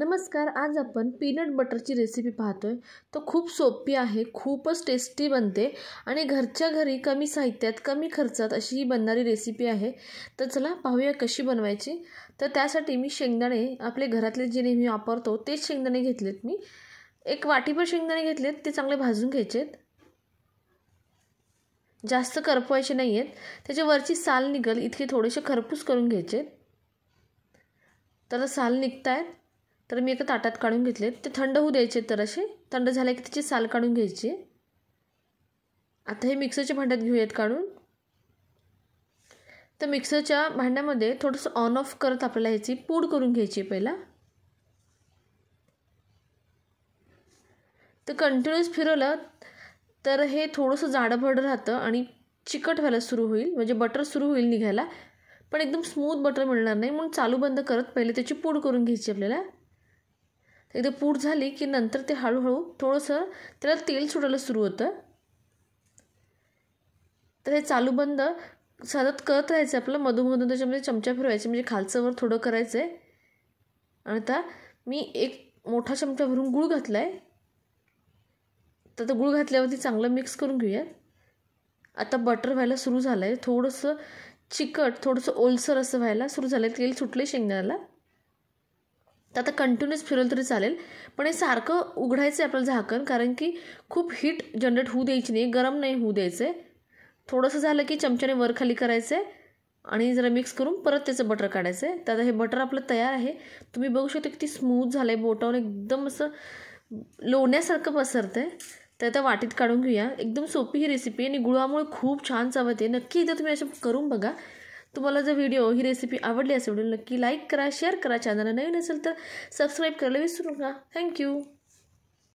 नमस्कार आज आपण पीनट बटरची रेसिपी पाहतोय तर खूप सोपी आहे खूपच टेस्टी बनते आणि घरच्या घरी कमी साहित्यात कमी खर्चात अशी ही बनणारी रेसिपी आहे तर चला पाहूया कशी बनवायची तर त्यासाठी मी शेंगदाणे आपले घरातले जे नेहमी वापरतो तेच शेंगदाणे घेतलेत मी एक वाटीभर शेंगदाणे घेतलेत ते चांगले भाजून घ्यायचेत जास्त करपवायचे नाही आहेत त्याच्यावरची साल निघल इतके थोडेसे खरपूस करून घ्यायचे तर साल निघत आहेत तर मी एका ताटात काढून घेतले ते थंड होऊ द्यायचे तर असे थंड झाले की त्याची साल काढून घ्यायची आता हे मिक्सरच्या भांड्यात घेऊयात काढून तर मिक्सरच्या भांड्यामध्ये थोडंसं ऑन ऑफ करत आपल्याला ह्याची पूड करून घ्यायची पहिला तर कंटिन्युअस फिरवलं तर हे थोडंसं जाडंभड राहतं आणि चिकट व्हायला सुरू होईल म्हणजे बटर सुरू होईल निघायला पण एकदम स्मूथ बटर मिळणार नाही म्हणून चालू बंद करत पहिले त्याची पूड करून घ्यायची आपल्याला एकदा पूड झाली की नंतर ते हळूहळू थोडंसं त्याला तेल सुटायला सुरू होतं तर हे चालू बंद सतत करत राहायचं आपलं मधूमधून त्याच्यामध्ये चमचा फिरवायचे म्हणजे खालचंवर थोडं करायचं आहे आणि आता मी एक मोठा चमचा भरून गुळ घातला आहे तर तो गुळ घातल्यावरती चांगलं मिक्स करून घेऊया आता बटर व्हायला सुरू झालं आहे थोडंसं चिकट थोडंसं ओलसर असं व्हायला सुरू झालं आहे तेल आहे शेंगदाण्याला तर आता कंटिन्युअस फिरवलं तरी चालेल पण हे सारखं उघडायचं आहे आपल्याला झाकण कारण की खूप हीट जनरेट होऊ द्यायची नाही गरम नाही होऊ द्यायचं आहे थोडंसं झालं की चमच्याने वर खाली करायचं आहे आणि जरा मिक्स करून परत त्याचं बटर काढायचं आहे तर आता हे बटर आपलं तयार आहे तुम्ही बघू शकता किती स्मूथ झालं आहे बोटावर एकदम असं लोण्यासारखं पसरतं आहे तर आता वाटीत काढून घेऊया एकदम सोपी ही रेसिपी आहे आणि गुळामुळे खूप छान चवत आहे नक्की इथं तुम्ही असं करून बघा तुम्हाला जर व्हिडिओ ही रेसिपी आवडली असेल नक्की लाईक करा शेअर करा चॅनलला नवीन असेल तर सबस्क्राईब करायला विसरू नका थँक्यू